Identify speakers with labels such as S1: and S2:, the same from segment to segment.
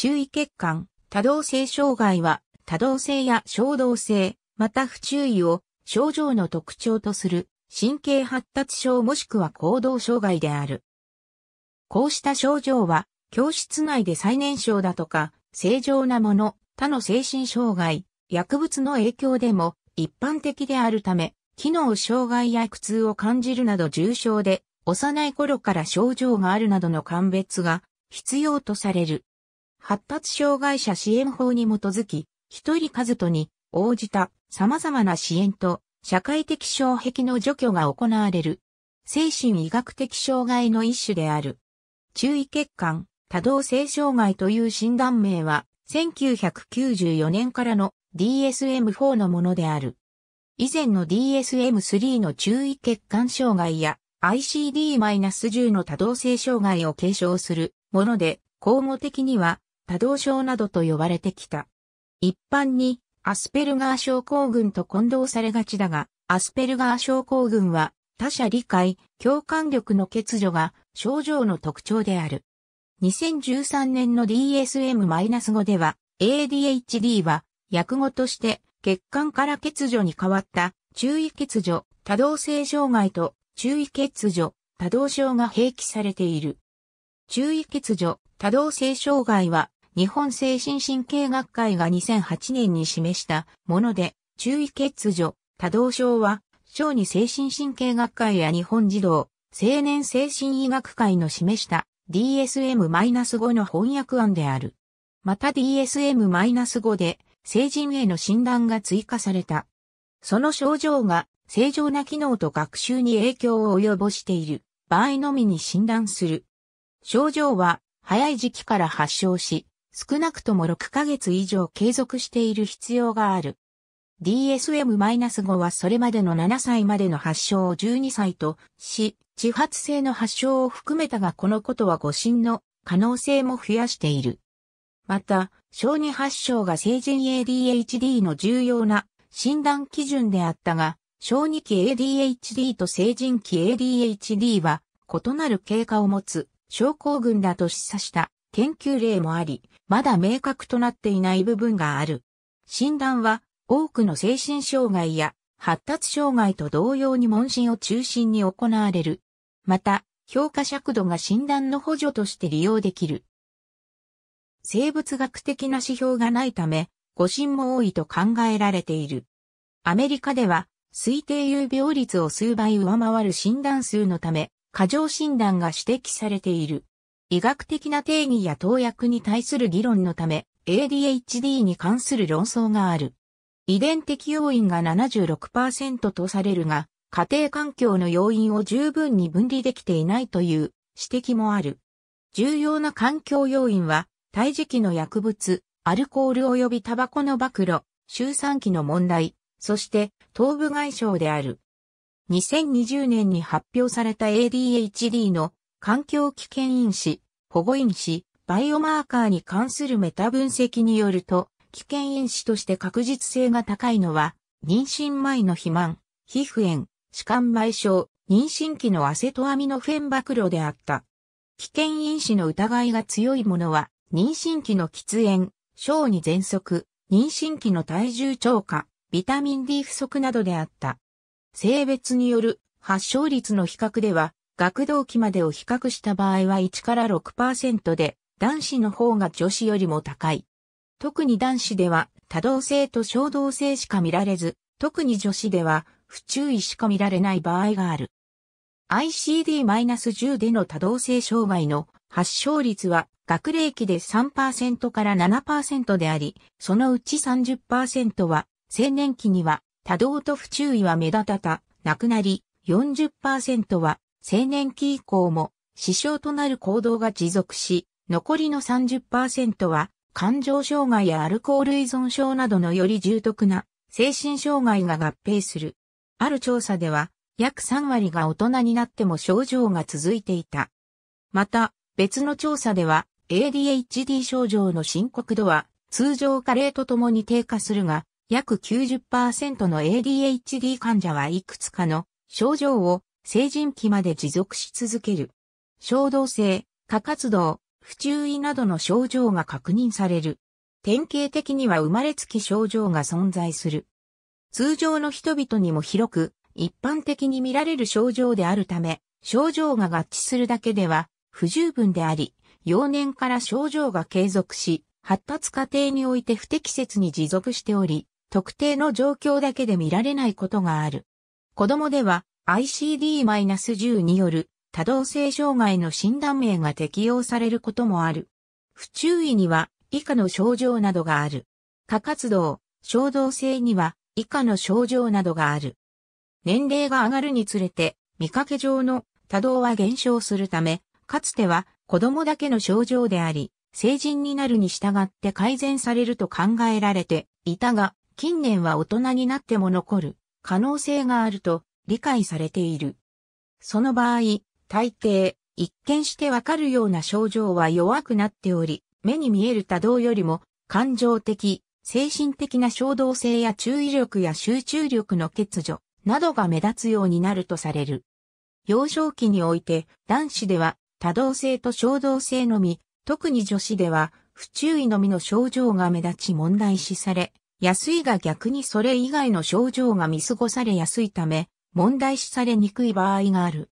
S1: 注意欠陥、多動性障害は、多動性や衝動性、また不注意を症状の特徴とする神経発達症もしくは行動障害である。こうした症状は、教室内で最年少だとか、正常なもの、他の精神障害、薬物の影響でも一般的であるため、機能障害や苦痛を感じるなど重症で、幼い頃から症状があるなどの鑑別が必要とされる。発達障害者支援法に基づき、一人数とに応じた様々な支援と社会的障壁の除去が行われる。精神医学的障害の一種である。注意欠陥、多動性障害という診断名は、1994年からの DSM-4 のものである。以前の DSM-3 の注意欠陥障害や ICD-10 の多動性障害を継承するもので、公目的には多動症などと呼ばれてきた。一般に、アスペルガー症候群と混同されがちだが、アスペルガー症候群は、他者理解、共感力の欠如が症状の特徴である。2013年の DSM-5 では、ADHD は、訳語として、血管から欠如に変わった、注意欠如、多動性障害と、注意欠如、多動症が併記されている。注意欠如、多動性障害は、日本精神神経学会が2008年に示したもので、注意欠如、多動症は、小児精神神経学会や日本児童、青年精神医学会の示した DSM-5 の翻訳案である。また DSM-5 で、成人への診断が追加された。その症状が正常な機能と学習に影響を及ぼしている場合のみに診断する。症状は早い時期から発症し、少なくとも6ヶ月以上継続している必要がある。DSM-5 はそれまでの7歳までの発症を12歳とし、自発性の発症を含めたがこのことは誤診の可能性も増やしている。また、小児発症が成人 ADHD の重要な診断基準であったが、小児期 ADHD と成人期 ADHD は異なる経過を持つ症候群だと示唆した。研究例もあり、まだ明確となっていない部分がある。診断は多くの精神障害や発達障害と同様に問診を中心に行われる。また、評価尺度が診断の補助として利用できる。生物学的な指標がないため、誤診も多いと考えられている。アメリカでは、推定有病率を数倍上回る診断数のため、過剰診断が指摘されている。医学的な定義や投薬に対する議論のため、ADHD に関する論争がある。遺伝的要因が76%とされるが、家庭環境の要因を十分に分離できていないという指摘もある。重要な環境要因は、胎児期の薬物、アルコール及びタバコの暴露、周産期の問題、そして頭部外傷である。2020年に発表された ADHD の環境危険因子、保護因子、バイオマーカーに関するメタ分析によると、危険因子として確実性が高いのは、妊娠前の肥満、皮膚炎、歯間埋症、妊娠期のアセトアミノフェン暴露であった。危険因子の疑いが強いものは、妊娠期の喫煙、小児喘息、妊娠期の体重超過、ビタミン D 不足などであった。性別による発症率の比較では、学童期までを比較した場合は1から6%で、男子の方が女子よりも高い。特に男子では多動性と衝動性しか見られず、特に女子では不注意しか見られない場合がある。ICD-10 での多動性障害の発症率は学齢期で3%から7%であり、そのうち30%は青年期には多動と不注意は目立たた、亡くなり、40%は青年期以降も支障となる行動が持続し、残りの30%は感情障害やアルコール依存症などのより重篤な精神障害が合併する。ある調査では約3割が大人になっても症状が続いていた。また別の調査では ADHD 症状の深刻度は通常加齢とともに低下するが約90%の ADHD 患者はいくつかの症状を成人期まで持続し続ける。衝動性、過活動、不注意などの症状が確認される。典型的には生まれつき症状が存在する。通常の人々にも広く一般的に見られる症状であるため、症状が合致するだけでは不十分であり、幼年から症状が継続し、発達過程において不適切に持続しており、特定の状況だけで見られないことがある。子供では ICD-10 による多動性障害の診断名が適用されることもある。不注意には以下の症状などがある。過活動、衝動性には以下の症状などがある。年齢が上がるにつれて、見かけ上の多動は減少するため、かつては子供だけの症状であり、成人になるに従って改善されると考えられていたが、近年は大人になっても残る可能性があると理解されている。その場合、大抵、一見してわかるような症状は弱くなっており、目に見える多動よりも、感情的、精神的な衝動性や注意力や集中力の欠如などが目立つようになるとされる。幼少期において、男子では多動性と衝動性のみ、特に女子では不注意のみの症状が目立ち問題視され、安いが逆にそれ以外の症状が見過ごされやすいため、問題視されにくい場合がある。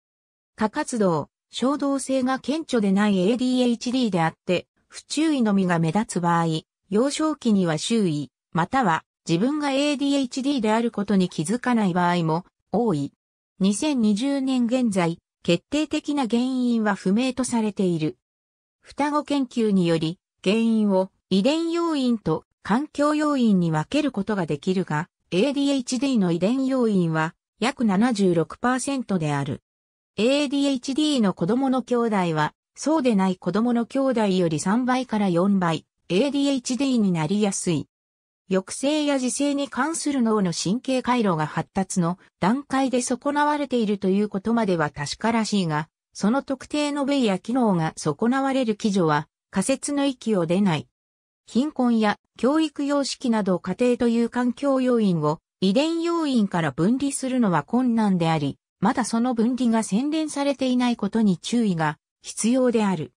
S1: 過活動、衝動性が顕著でない ADHD であって、不注意のみが目立つ場合、幼少期には周囲、または自分が ADHD であることに気づかない場合も多い。2020年現在、決定的な原因は不明とされている。双子研究により、原因を遺伝要因と環境要因に分けることができるが、ADHD の遺伝要因は約76%である。ADHD の子供の兄弟は、そうでない子供の兄弟より3倍から4倍、ADHD になりやすい。抑制や自制に関する脳の神経回路が発達の段階で損なわれているということまでは確からしいが、その特定の部位や機能が損なわれる基準は仮説の域を出ない。貧困や教育様式など家庭という環境要因を遺伝要因から分離するのは困難であり、まだその分離が洗練されていないことに注意が必要である。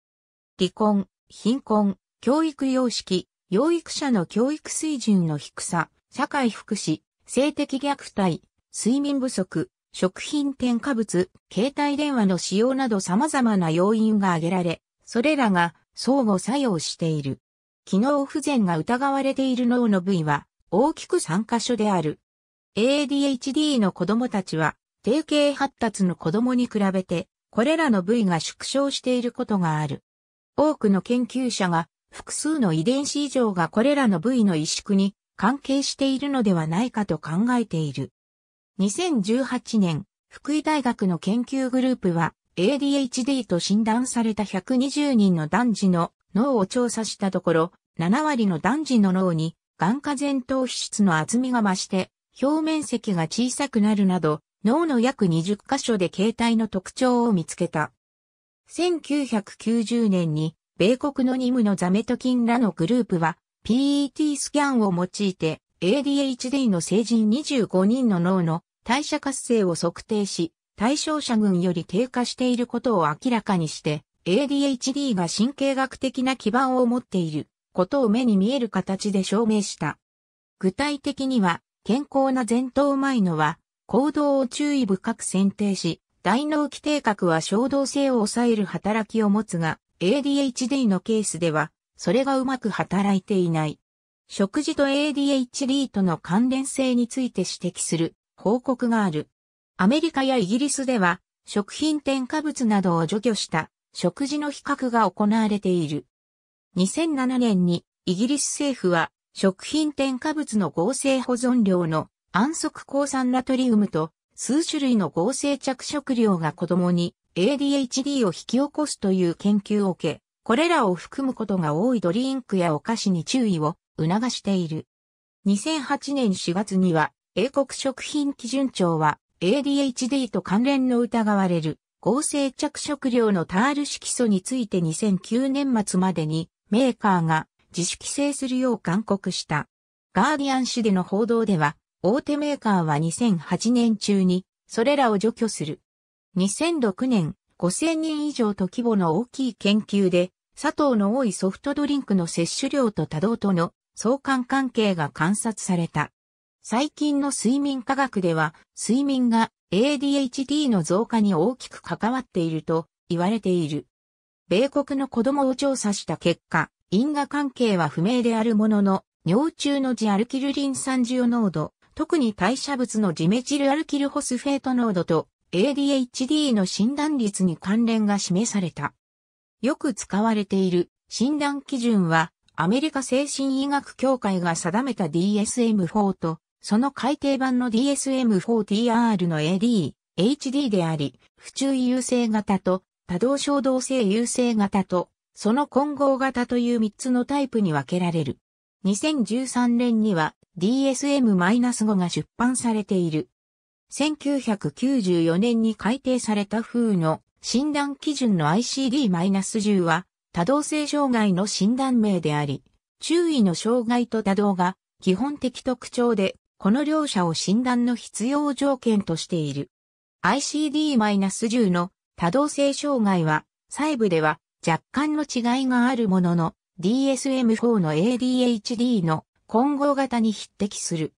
S1: 離婚、貧困、教育様式、養育者の教育水準の低さ、社会福祉、性的虐待、睡眠不足、食品添加物、携帯電話の使用など様々な要因が挙げられ、それらが相互作用している。機能不全が疑われている脳の部位は大きく3箇所である。ADHD の子供たちは、定型発達の子供に比べて、これらの部位が縮小していることがある。多くの研究者が、複数の遺伝子異常がこれらの部位の萎縮に関係しているのではないかと考えている。2018年、福井大学の研究グループは、ADHD と診断された120人の男児の脳を調査したところ、7割の男児の脳に、眼下前頭皮質の厚みが増して、表面積が小さくなるなど、脳の約20箇所で形態の特徴を見つけた。1990年に、米国の任務のザメトキンらのグループは、PET スキャンを用いて、ADHD の成人25人の脳の代謝活性を測定し、対象者群より低下していることを明らかにして、ADHD が神経学的な基盤を持っていることを目に見える形で証明した。具体的には、健康な前頭前のは、行動を注意深く選定し、大脳基底核は衝動性を抑える働きを持つが、ADHD のケースでは、それがうまく働いていない。食事と ADHD との関連性について指摘する報告がある。アメリカやイギリスでは、食品添加物などを除去した食事の比較が行われている。2007年にイギリス政府は食品添加物の合成保存量の安息抗酸ナトリウムと数種類の合成着色料が子供に ADHD を引き起こすという研究を受け、これらを含むことが多いドリンクやお菓子に注意を促している。2008年4月には、英国食品基準庁は ADHD と関連の疑われる合成着色料のタール色素について2009年末までにメーカーが自主規制するよう勧告した。ガーディアン紙での報道では、大手メーカーは2008年中に、それらを除去する。2006年、5000人以上と規模の大きい研究で、砂糖の多いソフトドリンクの摂取量と多動との相関関係が観察された。最近の睡眠科学では、睡眠が ADHD の増加に大きく関わっていると言われている。米国の子供を調査した結果、因果関係は不明であるものの、尿中のジアルキルリン酸塩濃度、特に代謝物のジメチルアルキルホスフェート濃度と ADHD の診断率に関連が示された。よく使われている診断基準は、アメリカ精神医学協会が定めた DSM-4 と、その改訂版の DSM-4TR の AD、HD であり、不注意優勢型と多動衝動性優勢型とその混合型という3つのタイプに分けられる。2013年には DSM-5 が出版されている。1994年に改定された風の診断基準の ICD-10 は多動性障害の診断名であり、注意の障害と多動が基本的特徴で、この両者を診断の必要条件としている。ICD-10 の多動性障害は細部では若干の違いがあるものの、DSM-4 の ADHD の混合型に匹敵する。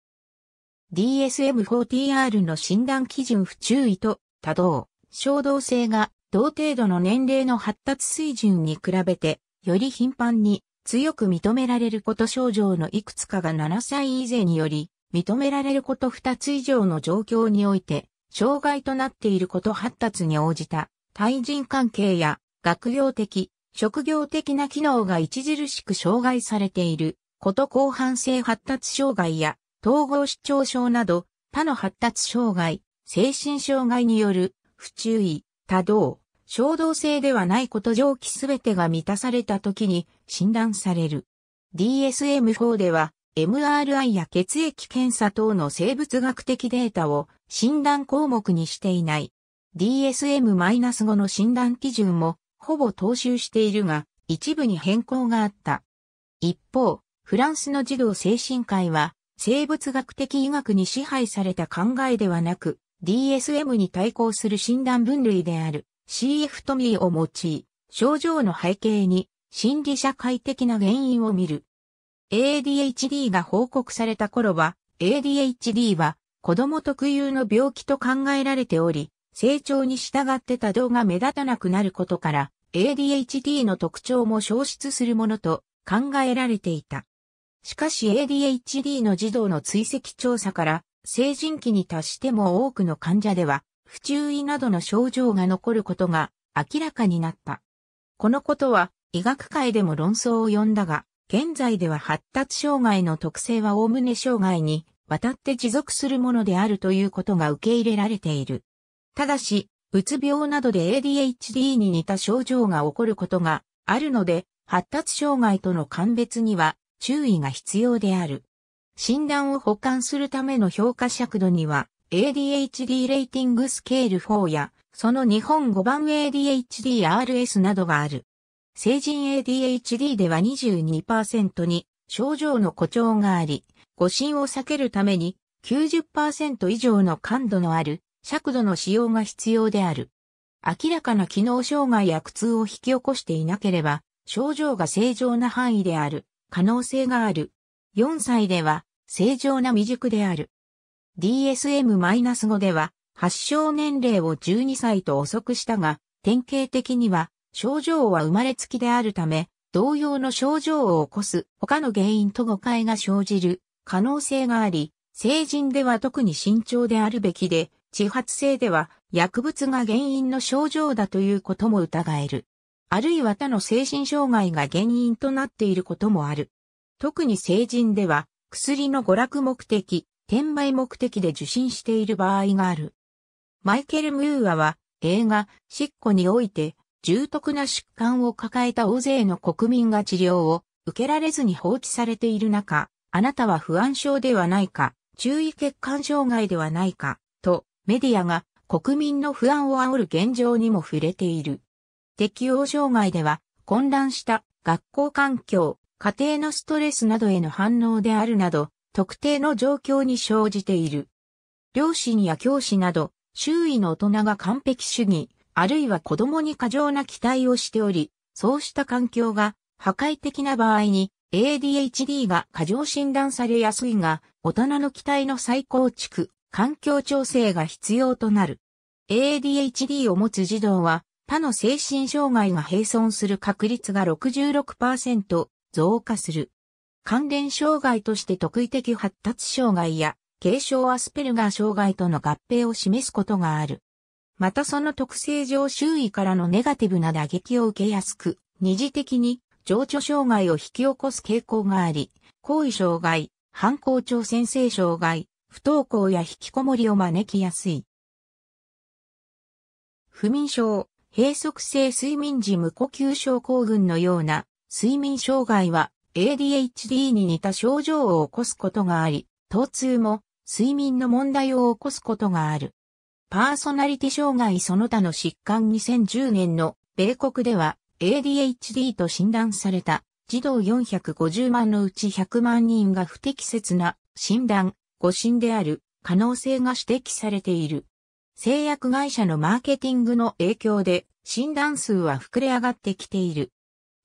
S1: DSM-4TR の診断基準不注意と多動、衝動性が同程度の年齢の発達水準に比べて、より頻繁に強く認められること症状のいくつかが7歳以前により、認められること2つ以上の状況において、障害となっていること発達に応じた、対人関係や学業的、職業的な機能が著しく障害されている、こと広範性発達障害や統合失調症など、他の発達障害、精神障害による不注意、多動、衝動性ではないこと上記すべてが満たされた時に診断される。DSM-4 では MRI や血液検査等の生物学的データを診断項目にしていない。DSM-5 の診断基準もほぼ踏襲しているが、一部に変更があった。一方、フランスの児童精神科医は、生物学的医学に支配された考えではなく、DSM に対抗する診断分類である CF トミーを用い、症状の背景に心理社会的な原因を見る。ADHD が報告された頃は、ADHD は子供特有の病気と考えられており、成長に従ってた動が目立たなくなることから、ADHD の特徴も消失するものと考えられていた。しかし ADHD の児童の追跡調査から、成人期に達しても多くの患者では、不注意などの症状が残ることが明らかになった。このことは医学界でも論争を呼んだが、現在では発達障害の特性は概ね障害に渡って持続するものであるということが受け入れられている。ただし、うつ病などで ADHD に似た症状が起こることがあるので、発達障害との鑑別には注意が必要である。診断を補完するための評価尺度には、ADHD レーティングスケール4や、その日本5番 ADHDRS などがある。成人 ADHD では22%に症状の誇張があり、誤診を避けるために90%以上の感度のある尺度の使用が必要である。明らかな機能障害や苦痛を引き起こしていなければ、症状が正常な範囲である、可能性がある。4歳では、正常な未熟である。DSM-5 では、発症年齢を12歳と遅くしたが、典型的には、症状は生まれつきであるため、同様の症状を起こす他の原因と誤解が生じる可能性があり、成人では特に慎重であるべきで、地発性では薬物が原因の症状だということも疑える。あるいは他の精神障害が原因となっていることもある。特に成人では薬の娯楽目的、転売目的で受診している場合がある。マイケル・ムーアは映画、シッコにおいて重篤な疾患を抱えた大勢の国民が治療を受けられずに放置されている中、あなたは不安症ではないか、注意欠陥障害ではないか、とメディアが国民の不安を煽る現状にも触れている。適応障害では混乱した学校環境、家庭のストレスなどへの反応であるなど、特定の状況に生じている。両親や教師など、周囲の大人が完璧主義、あるいは子供に過剰な期待をしており、そうした環境が破壊的な場合に ADHD が過剰診断されやすいが、大人の期待の再構築、環境調整が必要となる。ADHD を持つ児童は他の精神障害が併存する確率が66%増加する。関連障害として特異的発達障害や軽症アスペルガー障害との合併を示すことがある。またその特性上周囲からのネガティブな打撃を受けやすく、二次的に情緒障害を引き起こす傾向があり、行為障害、反抗調先生障害、不登校や引きこもりを招きやすい。不眠症、閉塞性睡眠時無呼吸症候群のような睡眠障害は ADHD に似た症状を起こすことがあり、疼痛も睡眠の問題を起こすことがある。パーソナリティ障害その他の疾患2010年の米国では ADHD と診断された児童450万のうち100万人が不適切な診断、誤信である可能性が指摘されている。製薬会社のマーケティングの影響で診断数は膨れ上がってきている。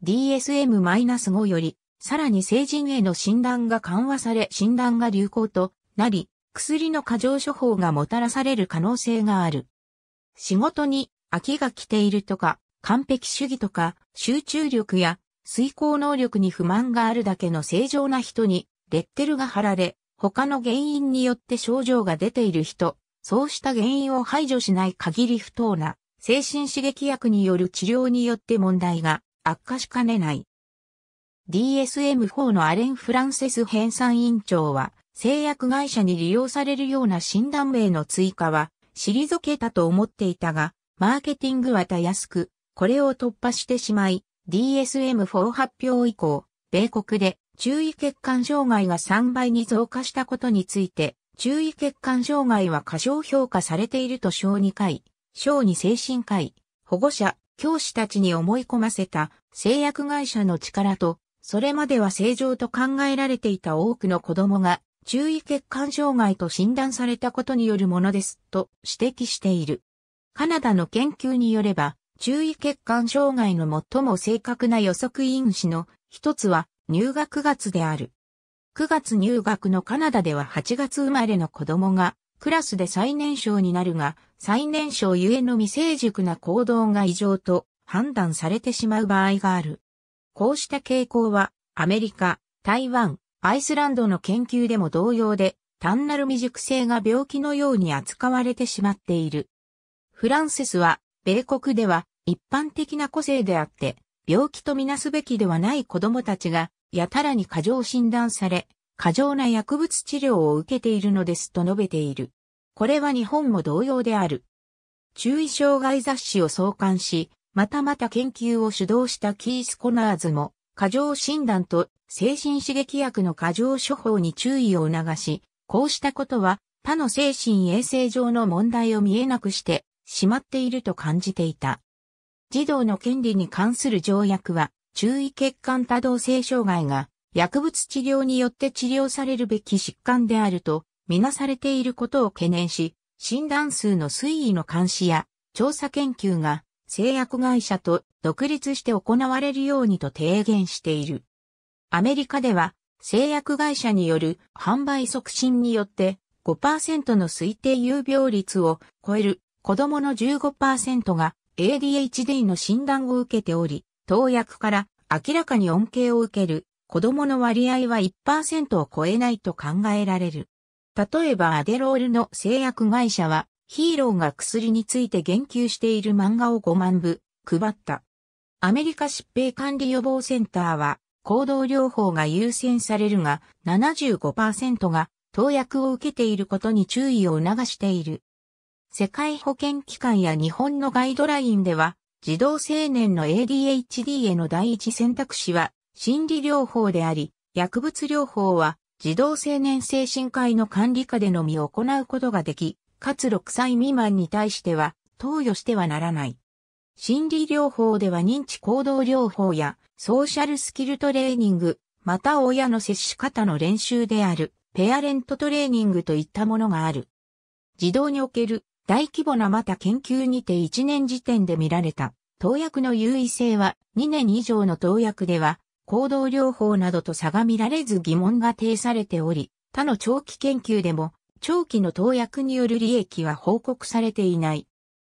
S1: DSM-5 より、さらに成人への診断が緩和され診断が流行となり、薬の過剰処方がもたらされる可能性がある。仕事に飽きが来ているとか、完璧主義とか、集中力や遂行能力に不満があるだけの正常な人にレッテルが貼られ、他の原因によって症状が出ている人、そうした原因を排除しない限り不当な精神刺激薬による治療によって問題が悪化しかねない。DSM-4 のアレン・フランセス編纂委員長は、製薬会社に利用されるような診断名の追加は、退けたと思っていたが、マーケティングはたやすく、これを突破してしまい、DSM-4 発表以降、米国で注意欠陥障害が3倍に増加したことについて、注意欠陥障害は過小評価されていると小2回、小児精神科医、保護者、教師たちに思い込ませた製薬会社の力と、それまでは正常と考えられていた多くの子供が注意欠陥障害と診断されたことによるものです、と指摘している。カナダの研究によれば、注意欠陥障害の最も正確な予測因子の一つは入学月である。9月入学のカナダでは8月生まれの子供がクラスで最年少になるが、最年少ゆえの未成熟な行動が異常と判断されてしまう場合がある。こうした傾向はアメリカ、台湾、アイスランドの研究でも同様で、単なる未熟性が病気のように扱われてしまっている。フランセスは、米国では一般的な個性であって、病気とみなすべきではない子供たちがやたらに過剰診断され、過剰な薬物治療を受けているのですと述べている。これは日本も同様である。注意障害雑誌を創刊し、またまた研究を主導したキース・コナーズも、過剰診断と精神刺激薬の過剰処方に注意を促し、こうしたことは他の精神衛生上の問題を見えなくしてしまっていると感じていた。児童の権利に関する条約は、注意欠陥多動性障害が薬物治療によって治療されるべき疾患であるとみなされていることを懸念し、診断数の推移の監視や調査研究が製薬会社と独立して行われるようにと提言している。アメリカでは製薬会社による販売促進によって5%の推定有病率を超える子供の15%が ADHD の診断を受けており、投薬から明らかに恩恵を受ける子供の割合は1%を超えないと考えられる。例えばアデロールの製薬会社はヒーローが薬について言及している漫画を5万部配った。アメリカ疾病管理予防センターは行動療法が優先されるが75%が投薬を受けていることに注意を促している。世界保健機関や日本のガイドラインでは児童青年の ADHD への第一選択肢は心理療法であり、薬物療法は児童青年精神科医の管理下でのみ行うことができ、かつ6歳未満に対しては投与してはならない。心理療法では認知行動療法やソーシャルスキルトレーニング、また親の接し方の練習である、ペアレントトレーニングといったものがある。児童における大規模なまた研究にて1年時点で見られた、投薬の優位性は2年以上の投薬では、行動療法などと差が見られず疑問が呈されており、他の長期研究でも、長期の投薬による利益は報告されていない。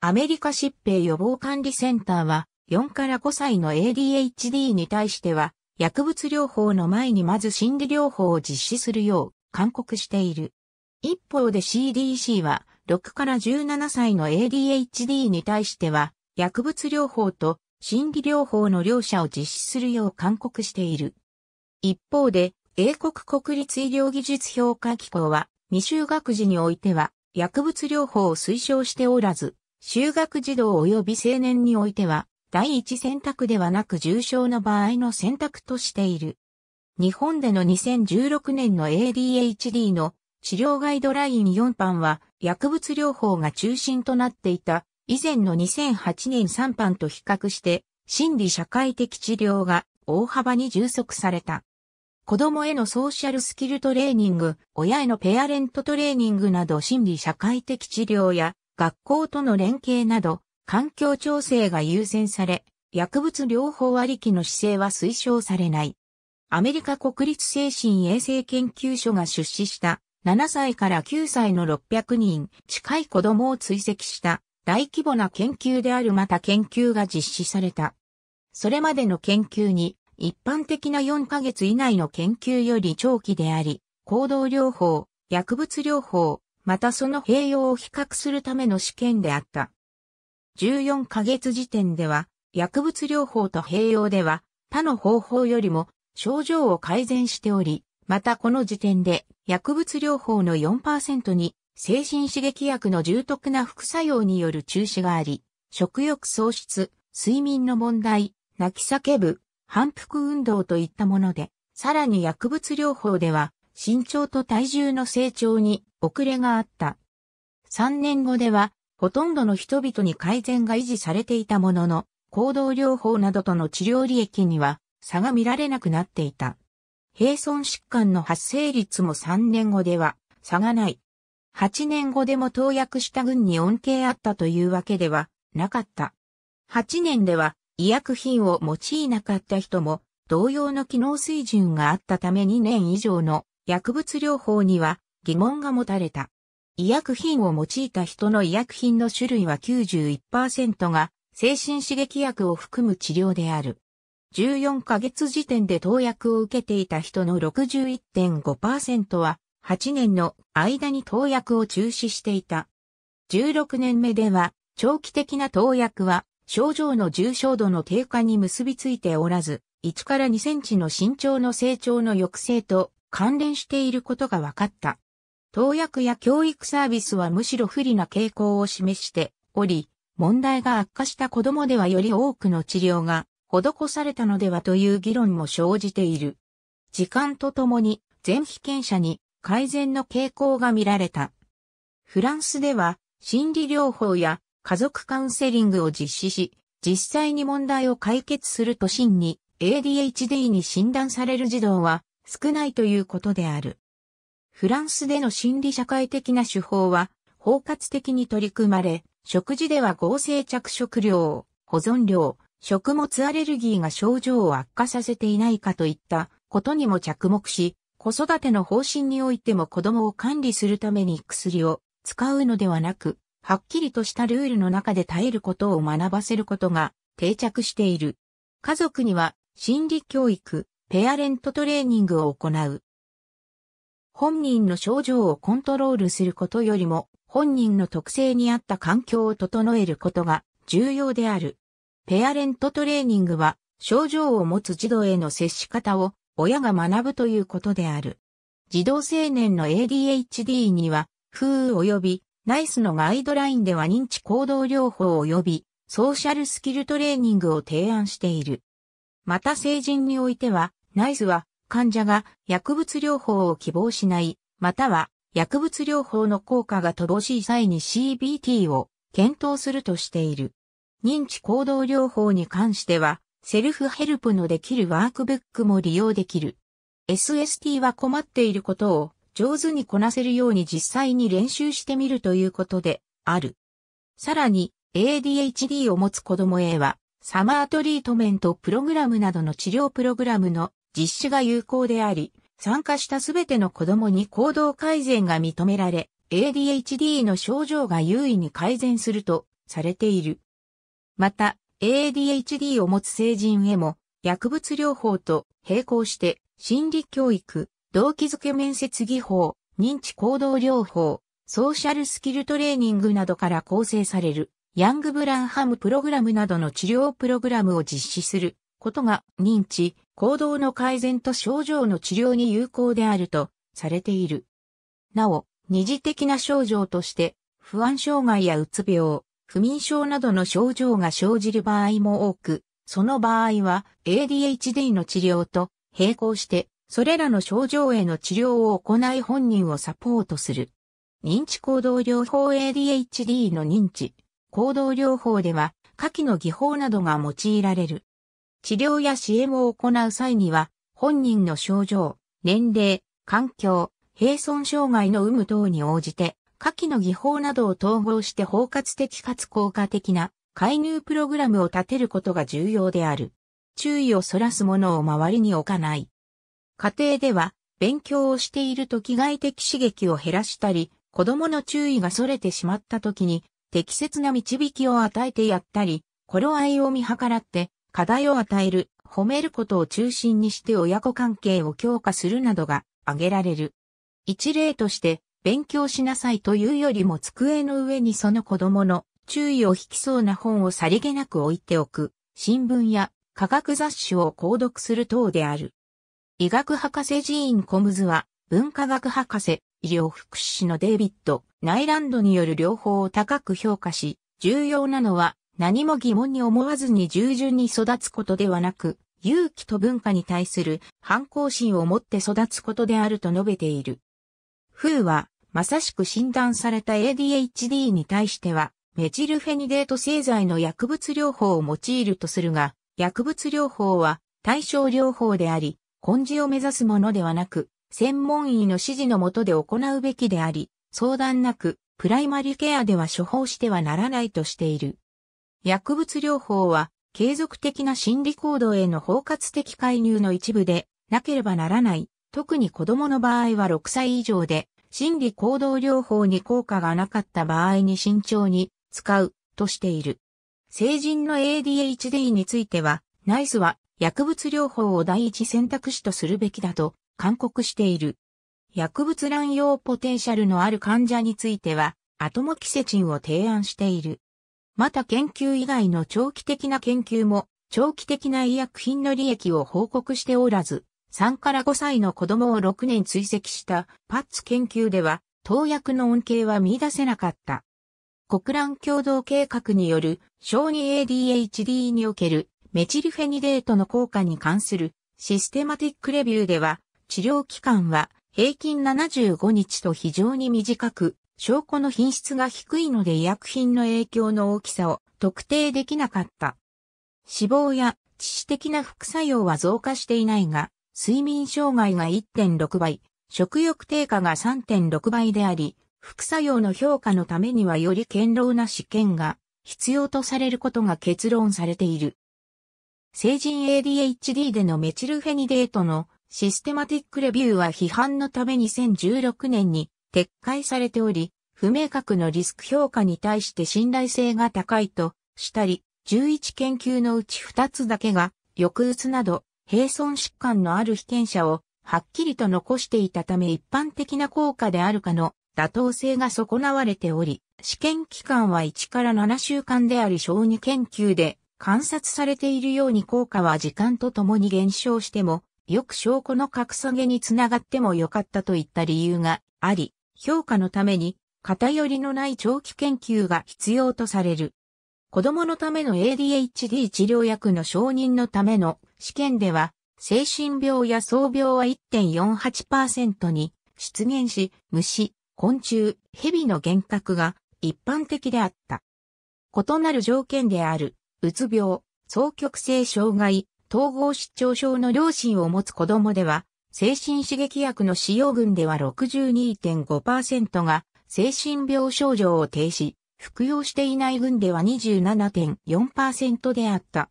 S1: アメリカ疾病予防管理センターは、4から5歳の ADHD に対しては、薬物療法の前にまず心理療法を実施するよう勧告している。一方で CDC は、6から17歳の ADHD に対しては、薬物療法と心理療法の両者を実施するよう勧告している。一方で、英国国立医療技術評価機構は、未就学児においては、薬物療法を推奨しておらず、就学児童及び青年においては、第一選択ではなく重症の場合の選択としている。日本での2016年の ADHD の治療ガイドライン4版は薬物療法が中心となっていた以前の2008年3版と比較して心理社会的治療が大幅に充足された。子供へのソーシャルスキルトレーニング、親へのペアレントトレーニングなど心理社会的治療や学校との連携など環境調整が優先され、薬物療法ありきの姿勢は推奨されない。アメリカ国立精神衛生研究所が出資した7歳から9歳の600人近い子供を追跡した大規模な研究であるまた研究が実施された。それまでの研究に一般的な4ヶ月以内の研究より長期であり、行動療法、薬物療法、またその併用を比較するための試験であった。14ヶ月時点では、薬物療法と併用では、他の方法よりも症状を改善しており、またこの時点で薬物療法の4%に精神刺激薬の重篤な副作用による中止があり、食欲喪失、睡眠の問題、泣き叫ぶ、反復運動といったもので、さらに薬物療法では身長と体重の成長に遅れがあった。3年後では、ほとんどの人々に改善が維持されていたものの、行動療法などとの治療利益には差が見られなくなっていた。平損疾患の発生率も3年後では差がない。8年後でも投薬した軍に恩恵あったというわけではなかった。8年では医薬品を用いなかった人も同様の機能水準があったため2年以上の薬物療法には疑問が持たれた。医薬品を用いた人の医薬品の種類は91%が精神刺激薬を含む治療である。14ヶ月時点で投薬を受けていた人の61.5%は、8年の間に投薬を中止していた。16年目では、長期的な投薬は、症状の重症度の低下に結びついておらず、1から2センチの身長の成長の抑制と関連していることが分かった。投薬や教育サービスはむしろ不利な傾向を示しており、問題が悪化した子供ではより多くの治療が施されたのではという議論も生じている。時間とともに全被験者に改善の傾向が見られた。フランスでは心理療法や家族カウンセリングを実施し、実際に問題を解決すると真に ADHD に診断される児童は少ないということである。フランスでの心理社会的な手法は包括的に取り組まれ、食事では合成着色料、保存料、食物アレルギーが症状を悪化させていないかといったことにも着目し、子育ての方針においても子供を管理するために薬を使うのではなく、はっきりとしたルールの中で耐えることを学ばせることが定着している。家族には心理教育、ペアレントトレーニングを行う。本人の症状をコントロールすることよりも本人の特性に合った環境を整えることが重要である。ペアレントトレーニングは、症状を持つ児童への接し方を親が学ぶということである。児童青年の ADHD には、風及び、ナイスのガイドラインでは認知行動療法及び、ソーシャルスキルトレーニングを提案している。また成人においては、ナイスは患者が薬物療法を希望しない、または薬物療法の効果が乏しい際に CBT を検討するとしている。認知行動療法に関しては、セルフヘルプのできるワークブックも利用できる。SST は困っていることを上手にこなせるように実際に練習してみるということである。さらに ADHD を持つ子供へはサマートリートメントプログラムなどの治療プログラムの実施が有効であり、参加したすべての子供に行動改善が認められ、ADHD の症状が優位に改善するとされている。また、ADHD を持つ成人へも、薬物療法と並行して、心理教育、動機づけ面接技法、認知行動療法、ソーシャルスキルトレーニングなどから構成される、ヤングブランハムプログラムなどの治療プログラムを実施することが認知、行動の改善と症状の治療に有効であるとされている。なお、二次的な症状として、不安障害やうつ病、不眠症などの症状が生じる場合も多く、その場合は ADHD の治療と並行して、それらの症状への治療を行い本人をサポートする。認知行動療法 ADHD の認知、行動療法では、下記の技法などが用いられる。治療や支援を行う際には、本人の症状、年齢、環境、並存障害の有無等に応じて、下記の技法などを統合して包括的かつ効果的な介入プログラムを立てることが重要である。注意をそらすものを周りに置かない。家庭では、勉強をしていると機外的刺激を減らしたり、子供の注意が逸れてしまった時に、適切な導きを与えてやったり、頃合いを見計らって、課題を与える、褒めることを中心にして親子関係を強化するなどが挙げられる。一例として、勉強しなさいというよりも机の上にその子供の注意を引きそうな本をさりげなく置いておく、新聞や科学雑誌を購読する等である。医学博士寺院コムズは、文化学博士、医療福祉士のデイビッド・ナイランドによる両方を高く評価し、重要なのは何も疑問に思わずに従順に育つことではなく、勇気と文化に対する反抗心を持って育つことであると述べている。風はまさしく診断された ADHD に対しては、メチルフェニデート製剤の薬物療法を用いるとするが、薬物療法は対症療法であり、根治を目指すものではなく、専門医の指示のもとで行うべきであり、相談なく、プライマリケアでは処方してはならないとしている。薬物療法は、継続的な心理行動への包括的介入の一部で、なければならない。特に子供の場合は6歳以上で、心理行動療法に効果がなかった場合に慎重に使うとしている。成人の ADHD については、ナイスは薬物療法を第一選択肢とするべきだと勧告している。薬物乱用ポテンシャルのある患者については、アトモキセチンを提案している。また研究以外の長期的な研究も、長期的な医薬品の利益を報告しておらず、3から5歳の子供を6年追跡したパッツ研究では、投薬の恩恵は見出せなかった。国蘭共同計画による小児 ADHD におけるメチルフェニデートの効果に関するシステマティックレビューでは、治療期間は平均75日と非常に短く、証拠の品質が低いので医薬品の影響の大きさを特定できなかった。死亡や致死的な副作用は増加していないが、睡眠障害が1.6倍、食欲低下が3.6倍であり、副作用の評価のためにはより堅牢な試験が必要とされることが結論されている。成人 ADHD でのメチルフェニデートのシステマティックレビューは批判のため2016年に撤回されており、不明確のリスク評価に対して信頼性が高いとしたり、11研究のうち2つだけが抑うつなど平損疾患のある被験者をはっきりと残していたため一般的な効果であるかの妥当性が損なわれており、試験期間は1から7週間であり小児研究で観察されているように効果は時間とともに減少しても、よく証拠の格下げにつながってもよかったといった理由があり、評価のために偏りのない長期研究が必要とされる。子供のための ADHD 治療薬の承認のための試験では、精神病や創病は1.48%に出現し、虫、昆虫、蛇の幻覚が一般的であった。異なる条件である、うつ病、双極性障害、統合失調症の両親を持つ子供では、精神刺激薬の使用群では62.5%が精神病症状を停止、服用していない群では27.4%であった。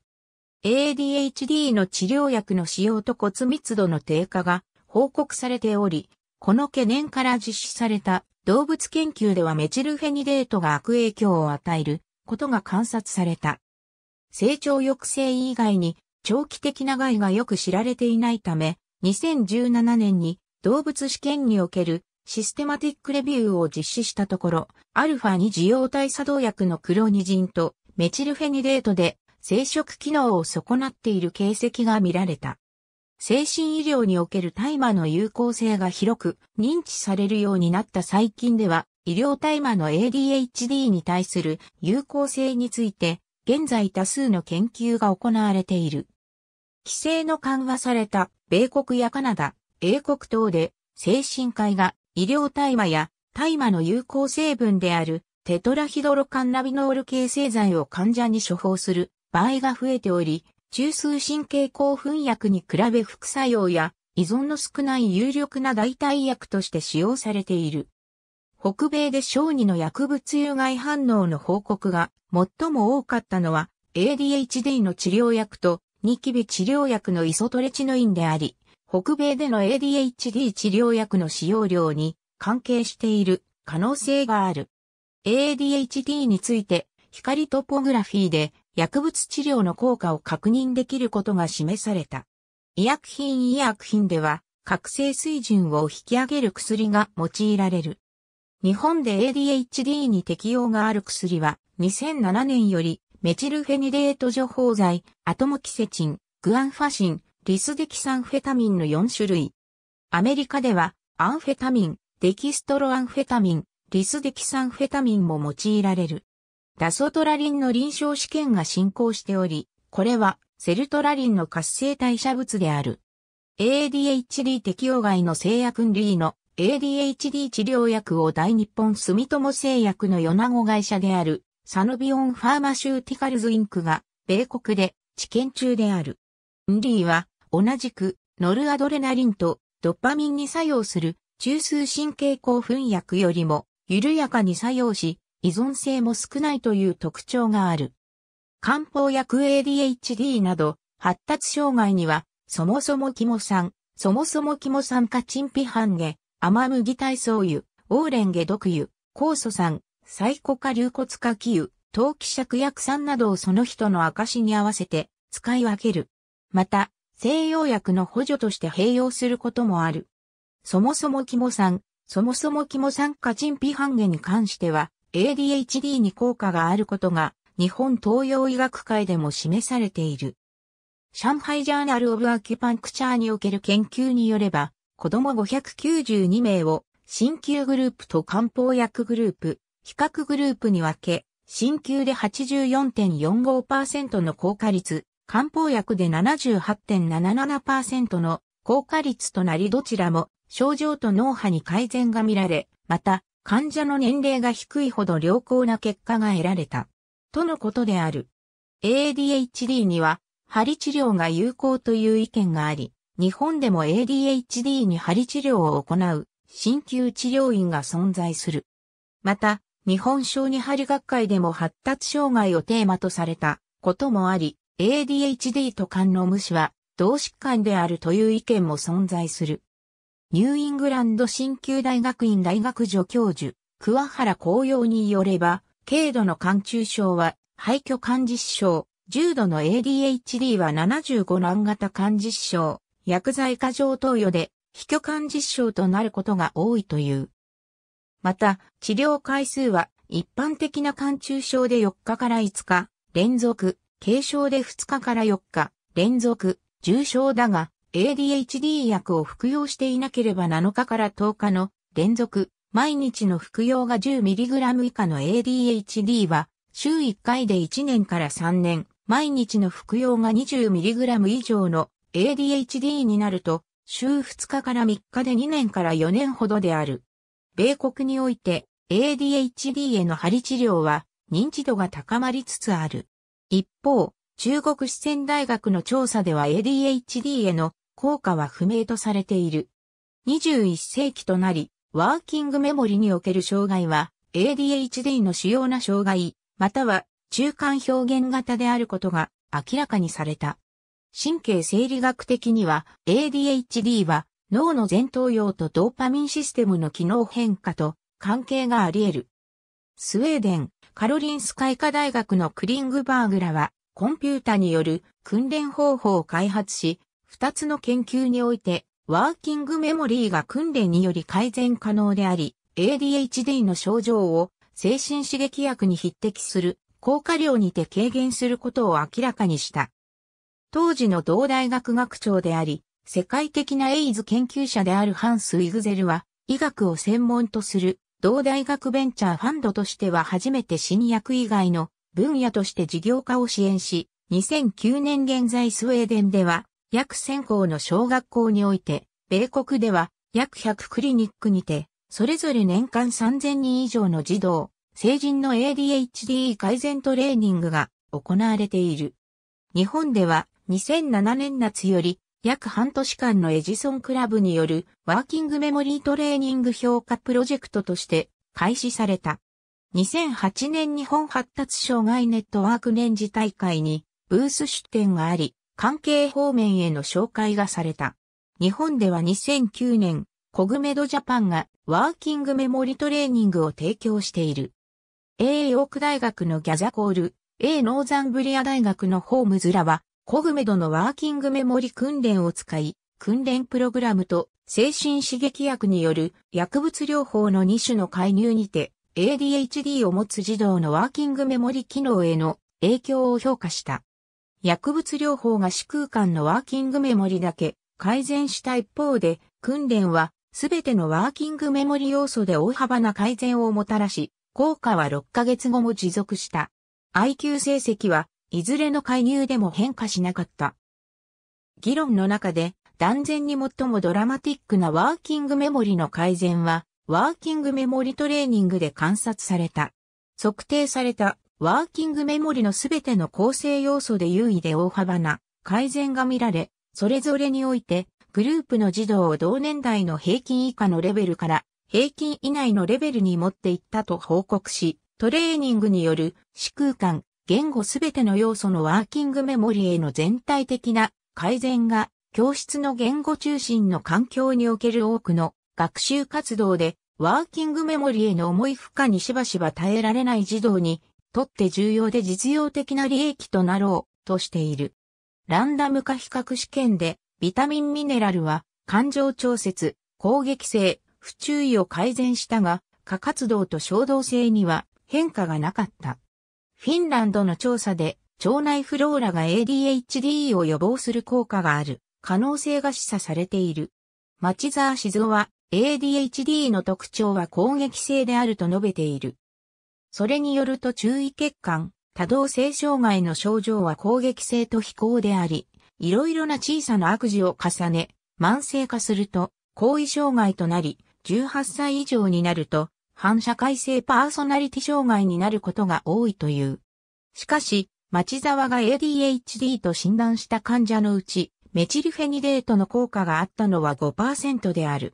S1: ADHD の治療薬の使用と骨密度の低下が報告されており、この懸念から実施された動物研究ではメチルフェニデートが悪影響を与えることが観察された。成長抑制以外に長期的な害がよく知られていないため、2017年に動物試験におけるシステマティックレビューを実施したところ、アルファ2受容体作動薬のクロニジンとメチルフェニデートで生殖機能を損なっている形跡が見られた。精神医療における大麻の有効性が広く認知されるようになった最近では、医療大麻の ADHD に対する有効性について、現在多数の研究が行われている。規制の緩和された米国やカナダ、英国等で精神科医が医療大麻や大麻の有効成分であるテトラヒドロカンナビノール形成剤を患者に処方する場合が増えており、中枢神経興奮薬に比べ副作用や依存の少ない有力な代替薬として使用されている。北米で小児の薬物有害反応の報告が最も多かったのは ADHD の治療薬とニキビ治療薬のイソトレチノインであり、北米での ADHD 治療薬の使用量に関係している可能性がある。ADHD について光トポグラフィーで薬物治療の効果を確認できることが示された。医薬品医薬品では覚醒水準を引き上げる薬が用いられる。日本で ADHD に適用がある薬は2007年よりメチルフェニデート除法剤、アトモキセチン、グアンファシン、リスデキサンフェタミンの4種類。アメリカでは、アンフェタミン、デキストロアンフェタミン、リスデキサンフェタミンも用いられる。ダソトラリンの臨床試験が進行しており、これはセルトラリンの活性代謝物である。ADHD 適用外の製薬類の ADHD 治療薬を大日本住友製薬の米子会社であるサノビオンファーマシューティカルズインクが米国で治験中である。リーは同じくノルアドレナリンとドッパミンに作用する中枢神経興奮薬よりも緩やかに作用し依存性も少ないという特徴がある。漢方薬 ADHD など発達障害にはそもそもキモ酸、そもそもキモ酸化チンピハンゲ、アマムギ体操油、オーレンゲ毒油、酵素酸、サイコカ流骨化気油、陶器芍薬酸などをその人の証に合わせて使い分ける。また、西洋薬の補助として併用することもある。そもそもキモ酸、そもそもキモ酸化チンピ半減に関しては ADHD に効果があることが日本東洋医学会でも示されている。上海ジャーナルオブアキュパンクチャーにおける研究によれば、子供592名を新旧グループと漢方薬グループ、比較グループに分け、新旧で84.45%の効果率、漢方薬で78.77%の効果率となりどちらも症状と脳波に改善が見られ、また患者の年齢が低いほど良好な結果が得られた。とのことである。ADHD には、針治療が有効という意見があり、日本でも ADHD に針治療を行う、鍼灸治療院が存在する。また、日本小児針学会でも発達障害をテーマとされたこともあり、ADHD と肝の無視は同疾患であるという意見も存在する。ニューイングランド新旧大学院大学助教授、桑原紅葉によれば、軽度の肝中症は廃墟肝実症、重度の ADHD は75難型肝実症、薬剤過剰投与で、非虚肝実症となることが多いという。また、治療回数は一般的な肝中症で4日から5日、連続、軽症で2日から4日、連続、重症だが、ADHD 薬を服用していなければ7日から10日の連続、毎日の服用が 10mg 以下の ADHD は、週1回で1年から3年、毎日の服用が 20mg 以上の ADHD になると、週2日から3日で2年から4年ほどである。米国において ADHD への針治療は認知度が高まりつつある。一方、中国四川大学の調査では ADHD への効果は不明とされている。21世紀となり、ワーキングメモリにおける障害は ADHD の主要な障害、または中間表現型であることが明らかにされた。神経生理学的には ADHD は脳の前頭葉とドーパミンシステムの機能変化と関係があり得る。スウェーデン、カロリンスカイ科大学のクリングバーグらは、コンピュータによる訓練方法を開発し、二つの研究において、ワーキングメモリーが訓練により改善可能であり、ADHD の症状を精神刺激薬に匹敵する効果量にて軽減することを明らかにした。当時の同大学学長であり、世界的なエイズ研究者であるハンス・イグゼルは、医学を専門とする同大学ベンチャーファンドとしては初めて新薬以外の分野として事業化を支援し、2009年現在スウェーデンでは約1000校の小学校において、米国では約100クリニックにて、それぞれ年間3000人以上の児童、成人の ADHD 改善トレーニングが行われている。日本では2007年夏より約半年間のエジソンクラブによるワーキングメモリートレーニング評価プロジェクトとして開始された。2008年日本発達障害ネットワーク年次大会にブース出展があり、関係方面への紹介がされた。日本では2009年、コグメドジャパンがワーキングメモリトレーニングを提供している。A ヨーク大学のギャザコール、A ノーザンブリア大学のホームズらはコグメドのワーキングメモリ訓練を使い、訓練プログラムと精神刺激薬による薬物療法の2種の介入にて、ADHD を持つ児童のワーキングメモリ機能への影響を評価した。薬物療法が死空間のワーキングメモリだけ改善した一方で、訓練はすべてのワーキングメモリ要素で大幅な改善をもたらし、効果は6ヶ月後も持続した。IQ 成績はいずれの介入でも変化しなかった。議論の中で、断然に最もドラマティックなワーキングメモリの改善は、ワーキングメモリトレーニングで観察された。測定されたワーキングメモリのすべての構成要素で優位で大幅な改善が見られ、それぞれにおいてグループの児童を同年代の平均以下のレベルから平均以内のレベルに持っていったと報告し、トレーニングによる視空間、言語すべての要素のワーキングメモリへの全体的な改善が教室の言語中心の環境における多くの学習活動でワーキングメモリへの重い負荷にしばしば耐えられない児童にとって重要で実用的な利益となろうとしている。ランダム化比較試験でビタミンミネラルは感情調節、攻撃性、不注意を改善したが、過活動と衝動性には変化がなかった。フィンランドの調査で、腸内フローラが ADHD を予防する効果がある可能性が示唆されている。町沢静雄は ADHD の特徴は攻撃性であると述べている。それによると注意欠陥、多動性障害の症状は攻撃性と非行であり、いろいろな小さな悪事を重ね、慢性化すると、後遺障害となり、18歳以上になると、反社会性パーソナリティ障害になることが多いという。しかし、町沢が ADHD と診断した患者のうち、メチルフェニデートの効果があったのは5%である。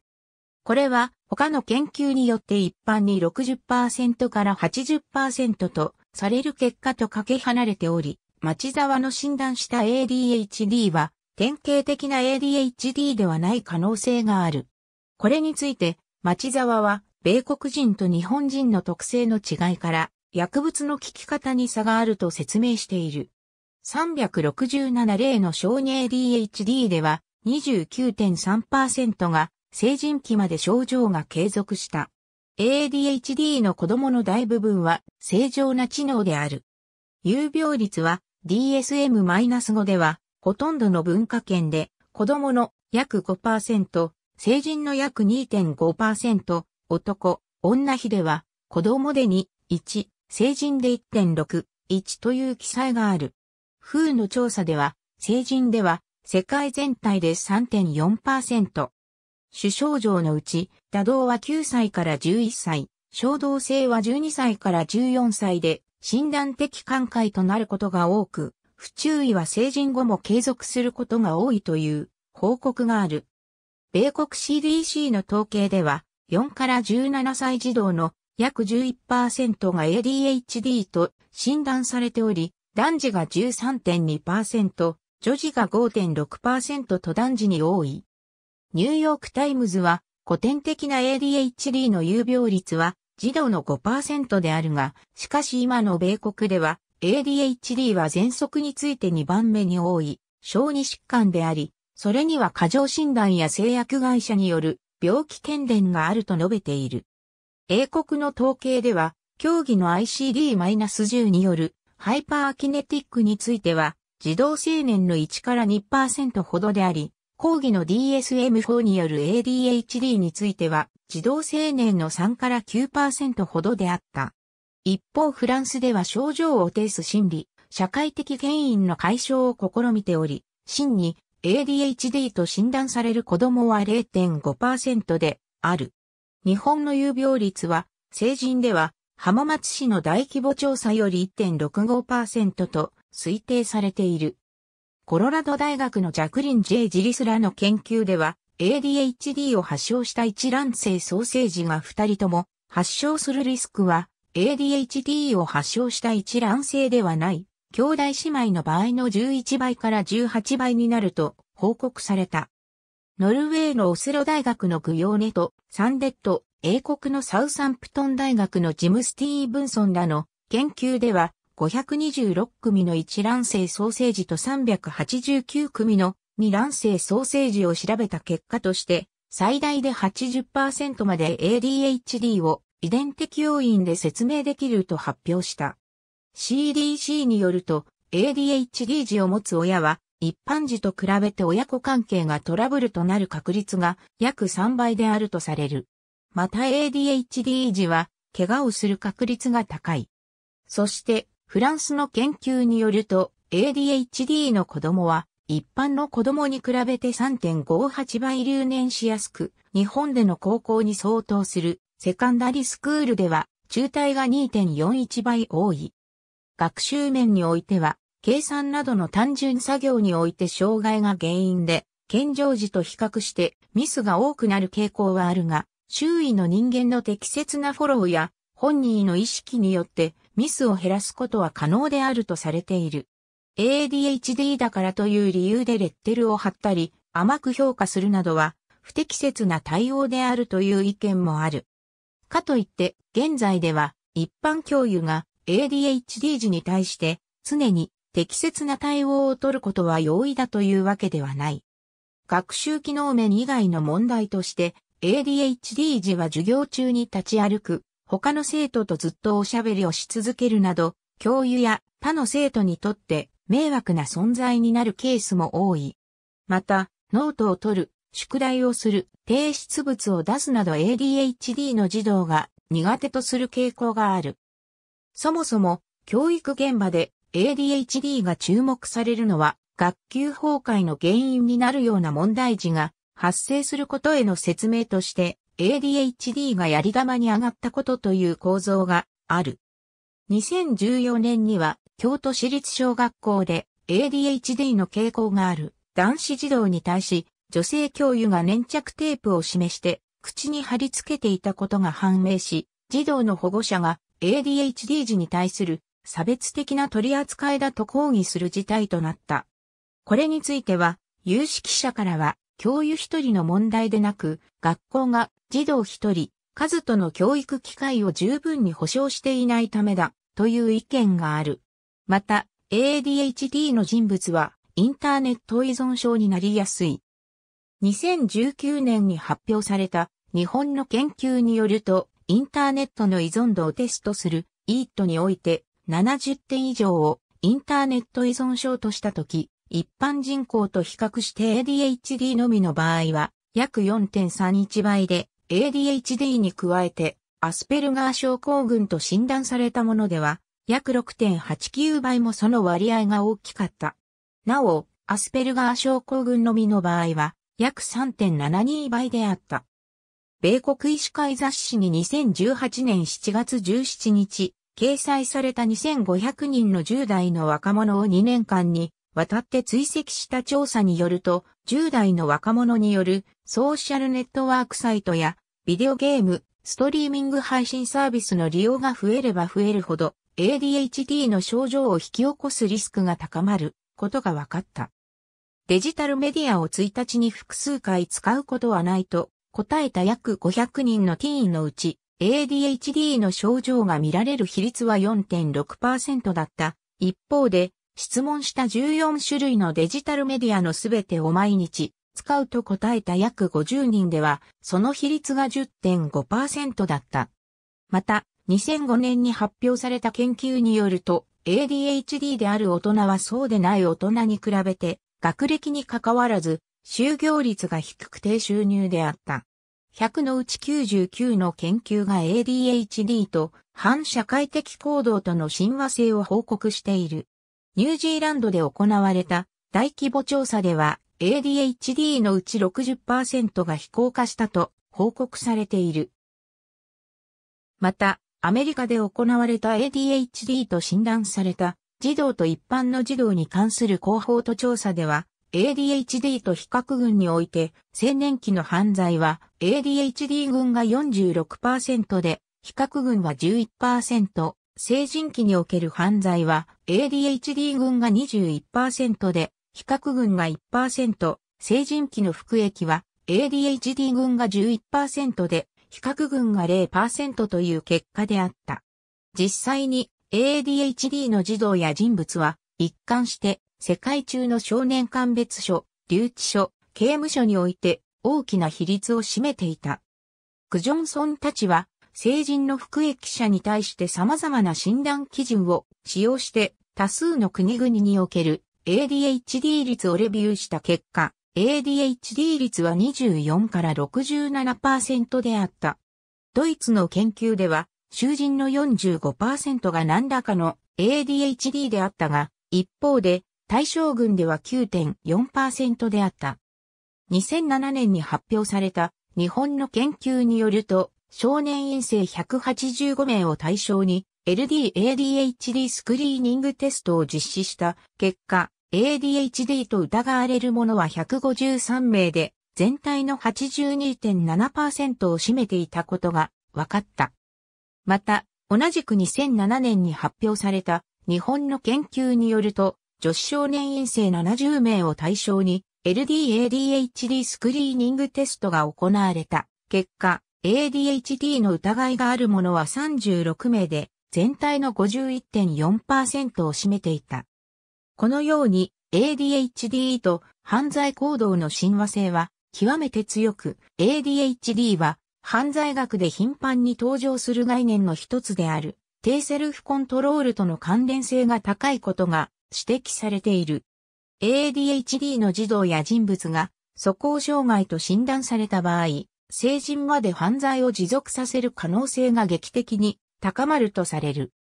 S1: これは他の研究によって一般に60%から80%とされる結果とかけ離れており、町沢の診断した ADHD は典型的な ADHD ではない可能性がある。これについて、町沢は米国人と日本人の特性の違いから、薬物の効き方に差があると説明している。367例の小児 ADHD では29.3%が成人期まで症状が継続した。ADHD の子供の大部分は正常な知能である。有病率は DSM-5 ではほとんどの文化圏で子供の約5%、成人の約2.5%、男、女比では、子供でに、1、成人で1.6、1という記載がある。風の調査では、成人では、世界全体で3.4%。主症状のうち、多動は9歳から11歳、衝動性は12歳から14歳で、診断的寛解となることが多く、不注意は成人後も継続することが多いという報告がある。米国 CDC の統計では、4から17歳児童の約11%が ADHD と診断されており、男児が13.2%、女児が5.6%と男児に多い。ニューヨークタイムズは古典的な ADHD の有病率は児童の5%であるが、しかし今の米国では ADHD は喘息について2番目に多い小児疾患であり、それには過剰診断や製薬会社による病気懸念があると述べている。英国の統計では、競技の ICD-10 によるハイパーキネティックについては、児童青年の1から2%ほどであり、抗議の DSM-4 による ADHD については、児童青年の3から9%ほどであった。一方フランスでは症状を呈す心理、社会的原因の解消を試みており、真に ADHD と診断される子供は0.5%である。日本の有病率は、成人では浜松市の大規模調査より1.65%と推定されている。コロラド大学のジャクリン・ジェイ・ジリスラの研究では、ADHD を発症した一卵性創生児が2人とも発症するリスクは ADHD を発症した一卵性ではない兄弟姉妹の場合の11倍から18倍になると報告された。ノルウェーのオスロ大学のグヨーネとサンデット、英国のサウサンプトン大学のジム・スティーブンソンらの研究では526組の一卵性ソーセージと389組の二卵性ソーセージを調べた結果として最大で80%まで ADHD を遺伝的要因で説明できると発表した。CDC によると ADHD 児を持つ親は一般児と比べて親子関係がトラブルとなる確率が約3倍であるとされる。また ADHD 児は怪我をする確率が高い。そしてフランスの研究によると ADHD の子供は一般の子供に比べて3.58倍留年しやすく、日本での高校に相当するセカンダリスクールでは中退が2.41倍多い。学習面においては、計算などの単純作業において障害が原因で、健常時と比較してミスが多くなる傾向はあるが、周囲の人間の適切なフォローや本人の意識によってミスを減らすことは可能であるとされている。ADHD だからという理由でレッテルを貼ったり甘く評価するなどは不適切な対応であるという意見もある。かといって現在では一般教諭が ADHD 時に対して常に適切な対応を取ることは容易だというわけではない。学習機能面以外の問題として、ADHD 時は授業中に立ち歩く、他の生徒とずっとおしゃべりをし続けるなど、教諭や他の生徒にとって迷惑な存在になるケースも多い。また、ノートを取る、宿題をする、提出物を出すなど ADHD の児童が苦手とする傾向がある。そもそも、教育現場で ADHD が注目されるのは、学級崩壊の原因になるような問題児が発生することへの説明として、ADHD がやり玉に上がったことという構造がある。2014年には、京都市立小学校で ADHD の傾向がある男子児童に対し、女性教諭が粘着テープを示して、口に貼り付けていたことが判明し、児童の保護者が ADHD 児に対する差別的な取り扱いだと抗議する事態となった。これについては、有識者からは、教諭一人の問題でなく、学校が児童一人、数との教育機会を十分に保障していないためだ、という意見がある。また、ADHD の人物は、インターネット依存症になりやすい。2019年に発表された日本の研究によると、インターネットの依存度をテストする EAT において70点以上をインターネット依存症としたとき、一般人口と比較して ADHD のみの場合は約4.31倍で ADHD に加えてアスペルガー症候群と診断されたものでは約6.89倍もその割合が大きかった。なお、アスペルガー症候群のみの場合は約3.72倍であった。米国医師会雑誌に2018年7月17日、掲載された2500人の10代の若者を2年間に渡って追跡した調査によると、10代の若者によるソーシャルネットワークサイトやビデオゲーム、ストリーミング配信サービスの利用が増えれば増えるほど ADHD の症状を引き起こすリスクが高まることが分かった。デジタルメディアを1日に複数回使うことはないと答えた約500人のティーンのうち、ADHD の症状が見られる比率は4.6%だった。一方で、質問した14種類のデジタルメディアのすべてを毎日使うと答えた約50人では、その比率が10.5%だった。また、2005年に発表された研究によると、ADHD である大人はそうでない大人に比べて、学歴に関わらず、就業率が低く低収入であった。100のうち99の研究が ADHD と反社会的行動との親和性を報告している。ニュージーランドで行われた大規模調査では ADHD のうち60%が非効化したと報告されている。また、アメリカで行われた ADHD と診断された児童と一般の児童に関する広報と調査では ADHD と比較群において、青年期の犯罪は ADHD 群が46%で、比較群は11%、成人期における犯罪は ADHD 群が21%で、比較群が1%、成人期の服役は ADHD 群が11%で、比較群が0%という結果であった。実際に ADHD の児童や人物は一貫して世界中の少年鑑別所、留置所、刑務所において大きな比率を占めていた。クジョンソンたちは、成人の服役者に対して様々な診断基準を使用して多数の国々における ADHD 率をレビューした結果、ADHD 率は24から67%であった。ドイツの研究では、囚人の45%が何らかの ADHD であったが、一方で対象群では9.4%であった。2007年に発表された日本の研究によると、少年陰性185名を対象に LD-ADHD スクリーニングテストを実施した結果、ADHD と疑われるものは153名で、全体の82.7%を占めていたことが分かった。また、同じく2007年に発表された日本の研究によると、女子少年院生70名を対象に LDADHD スクリーニングテストが行われた。結果、ADHD の疑いがあるものは36名で、全体の51.4%を占めていた。このように ADHD と犯罪行動の親和性は極めて強く、ADHD は犯罪学で頻繁に登場する概念の一つである、低セルフコントロールとの関連性が高いことが指摘されている。ADHD の児童や人物が素行障害と診断された場合、成人まで犯罪を持続させる可能性が劇的に高まるとされる。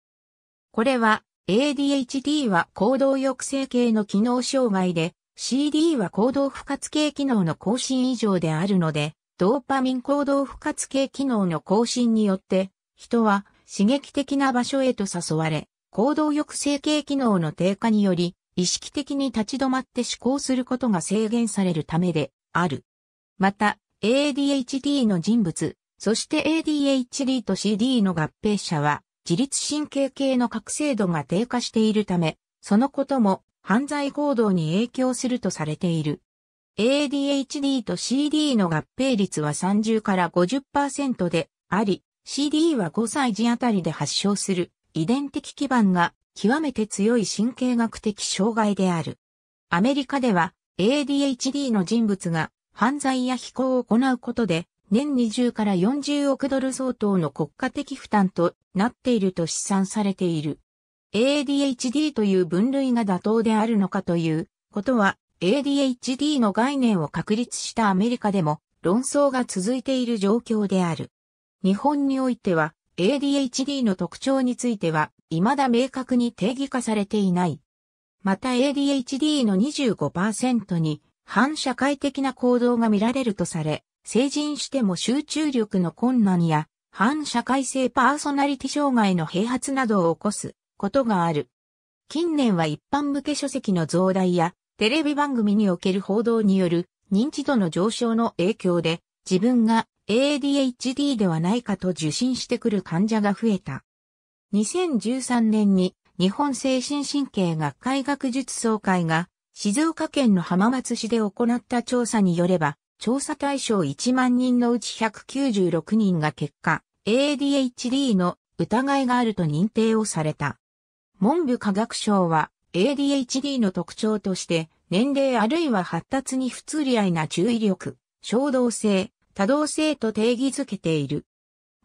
S1: これは ADHD は行動抑制系の機能障害で、CD は行動不活系機能の更新異常であるので、ドーパミン行動不活系機能の更新によって、人は刺激的な場所へと誘われ、行動抑制系機能の低下により、意識的に立ち止まって思考することが制限されるためである。また、ADHD の人物、そして ADHD と CD の合併者は、自律神経系の覚醒度が低下しているため、そのことも犯罪行動に影響するとされている。ADHD と CD の合併率は30から50%であり、CD は5歳児あたりで発症する遺伝的基盤が極めて強い神経学的障害である。アメリカでは ADHD の人物が犯罪や非行を行うことで年20から40億ドル相当の国家的負担となっていると試算されている。ADHD という分類が妥当であるのかということは ADHD の概念を確立したアメリカでも論争が続いている状況である。日本においては ADHD の特徴については、未だ明確に定義化されていない。また ADHD の25%に反社会的な行動が見られるとされ、成人しても集中力の困難や反社会性パーソナリティ障害の併発などを起こすことがある。近年は一般向け書籍の増大やテレビ番組における報道による認知度の上昇の影響で自分が ADHD ではないかと受診してくる患者が増えた。2013年に日本精神神経学会学術総会が静岡県の浜松市で行った調査によれば、調査対象1万人のうち196人が結果、ADHD の疑いがあると認定をされた。文部科学省は ADHD の特徴として、年齢あるいは発達に不釣り合いな注意力、衝動性、多動性と定義づけている。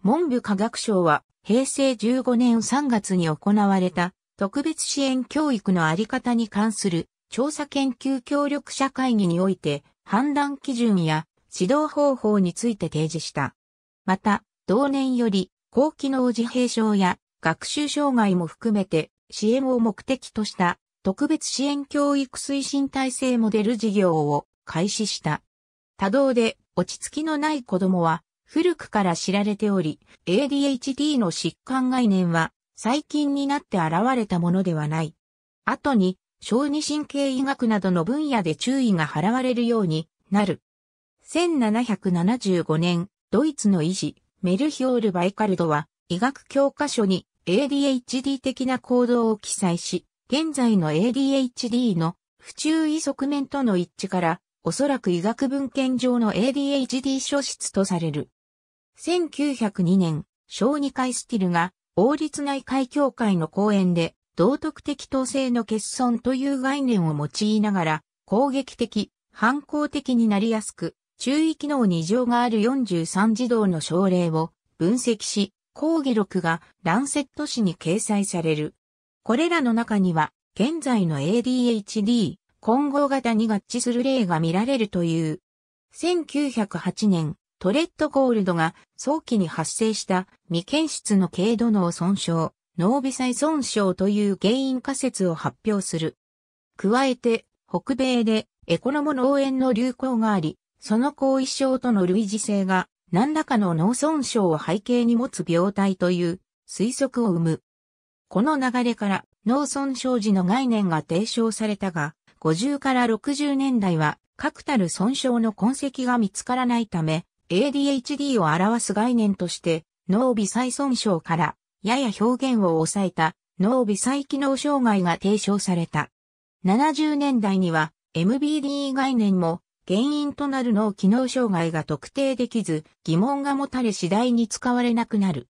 S1: 文部科学省は平成15年3月に行われた特別支援教育のあり方に関する調査研究協力者会議において判断基準や指導方法について提示した。また、同年より高機能自閉症や学習障害も含めて支援を目的とした特別支援教育推進体制モデル事業を開始した。多動で落ち着きのない子供は古くから知られており、ADHD の疾患概念は最近になって現れたものではない。後に、小児神経医学などの分野で注意が払われるようになる。1775年、ドイツの医師、メルヒオール・バイカルドは、医学教科書に ADHD 的な行動を記載し、現在の ADHD の不注意側面との一致からおそらく医学文献上の ADHD 書質とされる。1902年、小児会スティルが王立内会協会の講演で道徳的統制の欠損という概念を用いながら攻撃的、反抗的になりやすく注意機能に異常がある43児童の症例を分析し、講義録がランセット誌に掲載される。これらの中には、現在の ADHD、混合型に合致する例が見られるという。1908年、トレッド・ゴールドが早期に発生した未検出の軽度脳損傷、脳微細損傷という原因仮説を発表する。加えて、北米でエコノモ脳炎の流行があり、その後遺症との類似性が何らかの脳損傷を背景に持つ病態という推測を生む。この流れから脳損傷時の概念が提唱されたが、50から60年代は、確たる損傷の痕跡が見つからないため、ADHD を表す概念として、脳微細損傷から、やや表現を抑えた、脳微細機能障害が提唱された。70年代には、MBDE 概念も、原因となる脳機能障害が特定できず、疑問が持たれ次第に使われなくなる。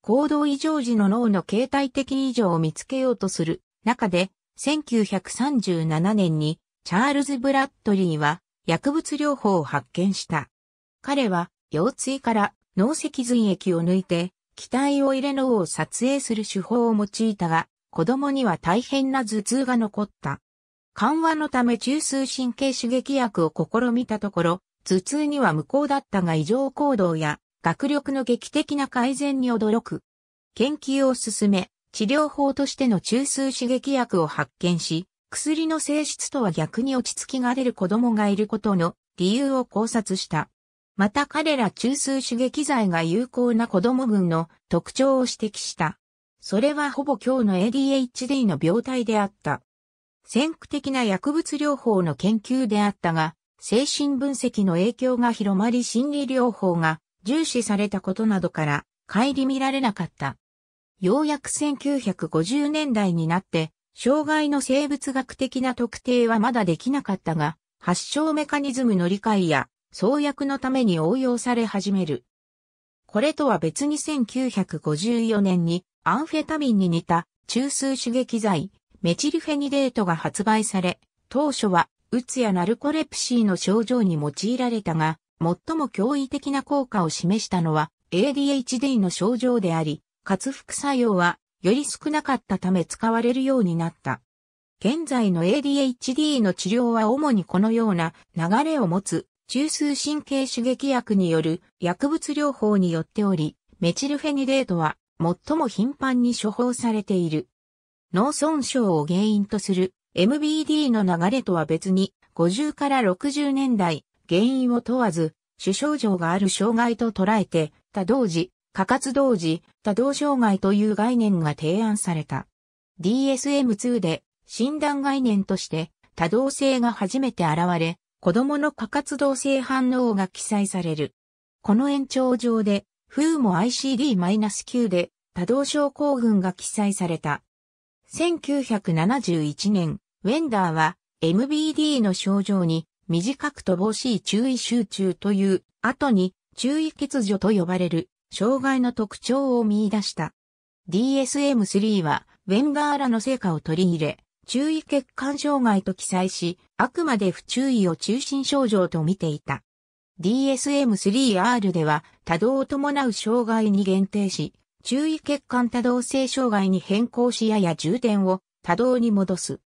S1: 行動異常時の脳の形態的異常を見つけようとする中で、1937年にチャールズ・ブラッドリーは薬物療法を発見した。彼は腰椎から脳脊髄液を抜いて気体を入れ脳を撮影する手法を用いたが、子供には大変な頭痛が残った。緩和のため中枢神経刺激薬を試みたところ、頭痛には無効だったが異常行動や学力の劇的な改善に驚く。研究を進め、治療法としての中枢刺激薬を発見し、薬の性質とは逆に落ち着きが出る子供がいることの理由を考察した。また彼ら中枢刺激剤が有効な子供群の特徴を指摘した。それはほぼ今日の ADHD の病態であった。先駆的な薬物療法の研究であったが、精神分析の影響が広まり心理療法が重視されたことなどから、顧みられなかった。ようやく1950年代になって、障害の生物学的な特定はまだできなかったが、発症メカニズムの理解や創薬のために応用され始める。これとは別に1954年にアンフェタミンに似た中枢刺激剤メチルフェニデートが発売され、当初はうつやナルコレプシーの症状に用いられたが、最も驚異的な効果を示したのは ADHD の症状であり、活副作用はより少なかったため使われるようになった。現在の ADHD の治療は主にこのような流れを持つ中枢神経刺激薬による薬物療法によっており、メチルフェニデートは最も頻繁に処方されている。脳損傷を原因とする MBD の流れとは別に50から60年代原因を問わず主症状がある障害と捉えて他同時過活動時、多動障害という概念が提案された。DSM2 で診断概念として多動性が初めて現れ、子供の過活動性反応が記載される。この延長上で、風も ICD-9 で多動症候群が記載された。1971年、ウェンダーは MBD の症状に短く乏しい注意集中という後に注意欠如と呼ばれる障害の特徴を見出した。DSM-3 は、ウェンガーラの成果を取り入れ、注意欠陥障害と記載し、あくまで不注意を中心症状と見ていた。DSM-3R では、多動を伴う障害に限定し、注意欠陥多動性障害に変更しやや重点を多動に戻す。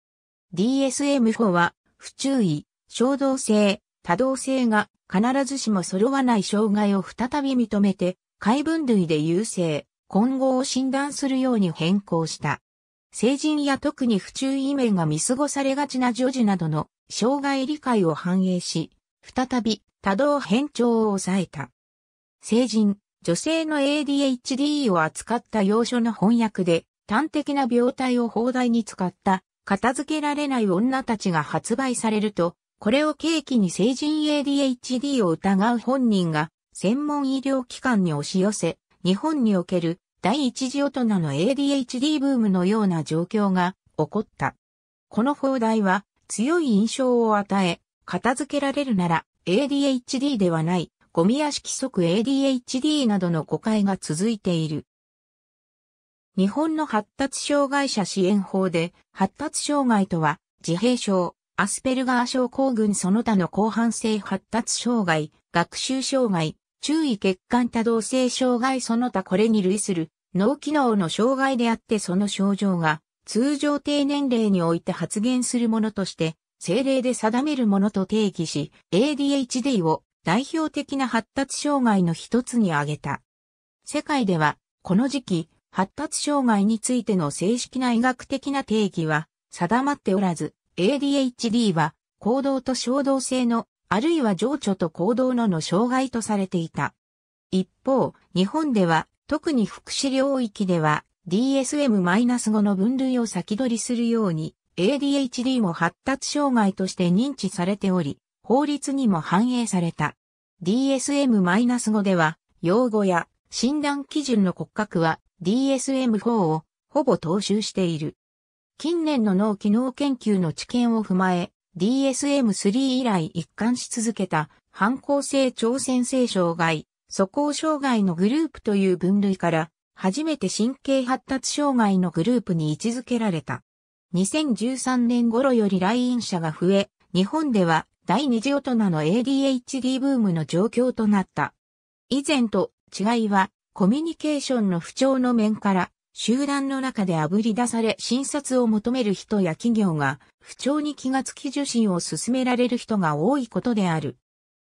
S1: DSM-4 は、不注意、衝動性、多動性が必ずしも揃わない障害を再び認めて、解分類で優勢、混合を診断するように変更した。成人や特に不注意面が見過ごされがちな女児などの障害理解を反映し、再び多動変調を抑えた。成人、女性の ADHD を扱った要所の翻訳で、端的な病態を放題に使った、片付けられない女たちが発売されると、これを契機に成人 ADHD を疑う本人が専門医療機関に押し寄せ、日本における第一次大人の ADHD ブームのような状況が起こった。この放題は強い印象を与え、片付けられるなら ADHD ではない、ゴミ屋敷即 ADHD などの誤解が続いている。日本の発達障害者支援法で、発達障害とは、自閉症、アスペルガー症候群その他の広範性発達障害、学習障害、注意欠陥多動性障害その他これに類する脳機能の障害であってその症状が通常低年齢において発現するものとして政令で定めるものと定義し ADHD を代表的な発達障害の一つに挙げた。世界ではこの時期発達障害についての正式な医学的な定義は定まっておらず ADHD は行動と衝動性のあるいは情緒と行動のの障害とされていた。一方、日本では、特に福祉領域では、DSM-5 の分類を先取りするように、ADHD も発達障害として認知されており、法律にも反映された。DSM-5 では、用語や診断基準の骨格は DSM-4 をほぼ踏襲している。近年の脳機能研究の知見を踏まえ、DSM3 以来一貫し続けた反抗性朝鮮性障害、素行障害のグループという分類から、初めて神経発達障害のグループに位置づけられた。2013年頃より来院者が増え、日本では第二次大人の ADHD ブームの状況となった。以前と違いは、コミュニケーションの不調の面から、集団の中で炙り出され診察を求める人や企業が不調に気がつき受診を勧められる人が多いことである。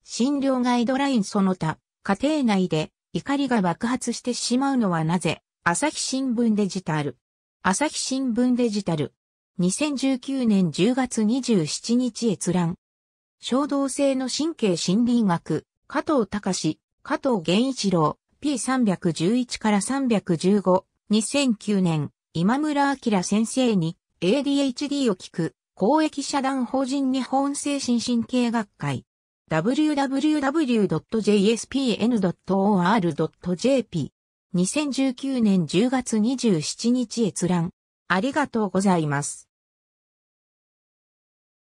S1: 診療ガイドラインその他、家庭内で怒りが爆発してしまうのはなぜ朝日新聞デジタル。朝日新聞デジタル。2019年10月27日閲覧。衝動性の神経心理学、加藤隆、加藤源一郎、P311 から315。2009年、今村明先生に ADHD を聞く公益社団法人日本精神神経学会 www.jspn.or.jp 2019年10月27日閲覧ありがとうございます。